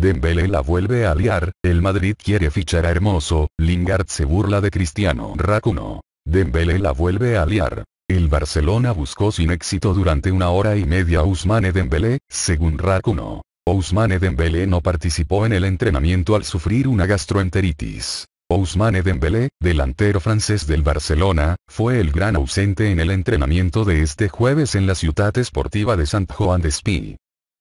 Dembélé la vuelve a liar, el Madrid quiere fichar a Hermoso, Lingard se burla de Cristiano Racuno. Dembélé la vuelve a liar. El Barcelona buscó sin éxito durante una hora y media a Ousmane Dembélé, según Racuno. Ousmane Dembélé no participó en el entrenamiento al sufrir una gastroenteritis. Ousmane Dembélé, delantero francés del Barcelona, fue el gran ausente en el entrenamiento de este jueves en la ciudad esportiva de San Juan de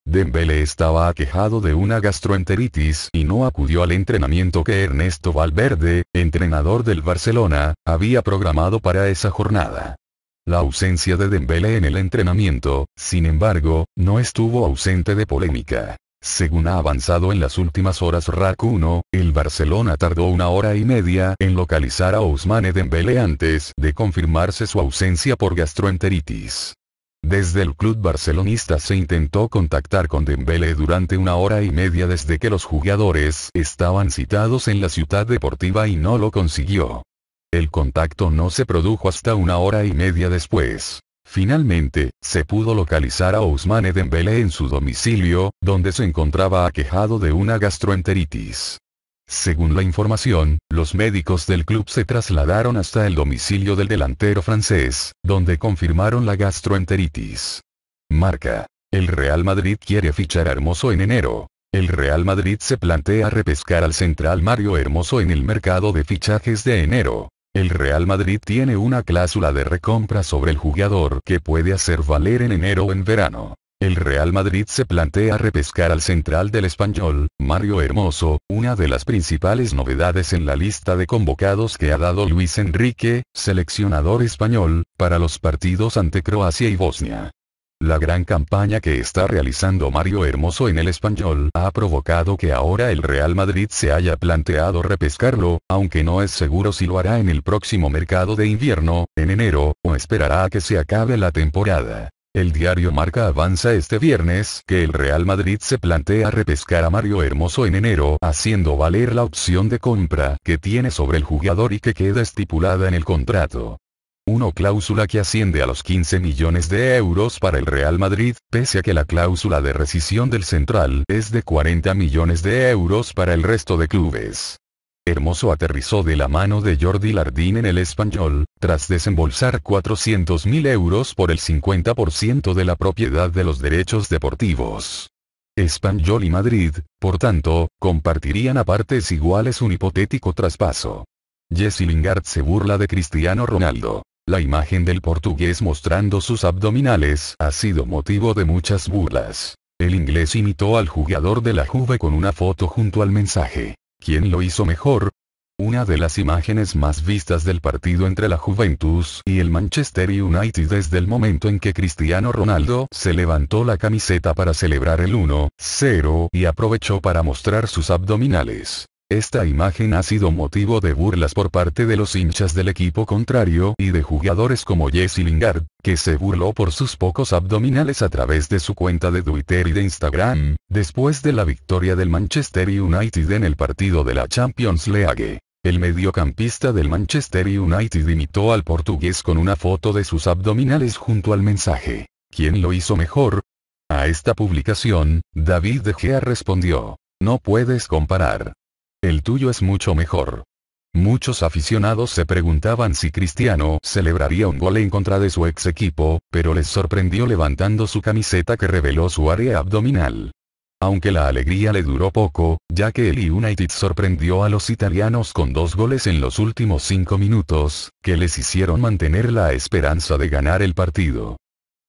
Dembele estaba aquejado de una gastroenteritis y no acudió al entrenamiento que Ernesto Valverde, entrenador del Barcelona, había programado para esa jornada. La ausencia de Dembele en el entrenamiento, sin embargo, no estuvo ausente de polémica. Según ha avanzado en las últimas horas RAC 1, el Barcelona tardó una hora y media en localizar a Ousmane Dembele antes de confirmarse su ausencia por gastroenteritis. Desde el club barcelonista se intentó contactar con Dembélé durante una hora y media desde que los jugadores estaban citados en la ciudad deportiva y no lo consiguió. El contacto no se produjo hasta una hora y media después. Finalmente, se pudo localizar a Ousmane Dembélé en su domicilio, donde se encontraba aquejado de una gastroenteritis. Según la información, los médicos del club se trasladaron hasta el domicilio del delantero francés, donde confirmaron la gastroenteritis. Marca. El Real Madrid quiere fichar a Hermoso en enero. El Real Madrid se plantea repescar al central Mario Hermoso en el mercado de fichajes de enero. El Real Madrid tiene una cláusula de recompra sobre el jugador que puede hacer valer en enero o en verano. El Real Madrid se plantea repescar al central del español, Mario Hermoso, una de las principales novedades en la lista de convocados que ha dado Luis Enrique, seleccionador español, para los partidos ante Croacia y Bosnia. La gran campaña que está realizando Mario Hermoso en el español ha provocado que ahora el Real Madrid se haya planteado repescarlo, aunque no es seguro si lo hará en el próximo mercado de invierno, en enero, o esperará a que se acabe la temporada. El diario Marca avanza este viernes que el Real Madrid se plantea repescar a Mario Hermoso en enero haciendo valer la opción de compra que tiene sobre el jugador y que queda estipulada en el contrato. Uno cláusula que asciende a los 15 millones de euros para el Real Madrid, pese a que la cláusula de rescisión del central es de 40 millones de euros para el resto de clubes. Hermoso aterrizó de la mano de Jordi Lardín en el español, tras desembolsar 400.000 euros por el 50% de la propiedad de los derechos deportivos. Español y Madrid, por tanto, compartirían a partes iguales un hipotético traspaso. Jesse Lingard se burla de Cristiano Ronaldo. La imagen del portugués mostrando sus abdominales ha sido motivo de muchas burlas. El inglés imitó al jugador de la Juve con una foto junto al mensaje. ¿Quién lo hizo mejor? Una de las imágenes más vistas del partido entre la Juventus y el Manchester United desde el momento en que Cristiano Ronaldo se levantó la camiseta para celebrar el 1-0 y aprovechó para mostrar sus abdominales. Esta imagen ha sido motivo de burlas por parte de los hinchas del equipo contrario y de jugadores como Jesse Lingard, que se burló por sus pocos abdominales a través de su cuenta de Twitter y de Instagram, después de la victoria del Manchester United en el partido de la Champions League. El mediocampista del Manchester United imitó al portugués con una foto de sus abdominales junto al mensaje. ¿Quién lo hizo mejor? A esta publicación, David De Gea respondió. No puedes comparar. El tuyo es mucho mejor. Muchos aficionados se preguntaban si Cristiano celebraría un gol en contra de su ex equipo, pero les sorprendió levantando su camiseta que reveló su área abdominal. Aunque la alegría le duró poco, ya que el United sorprendió a los italianos con dos goles en los últimos cinco minutos, que les hicieron mantener la esperanza de ganar el partido.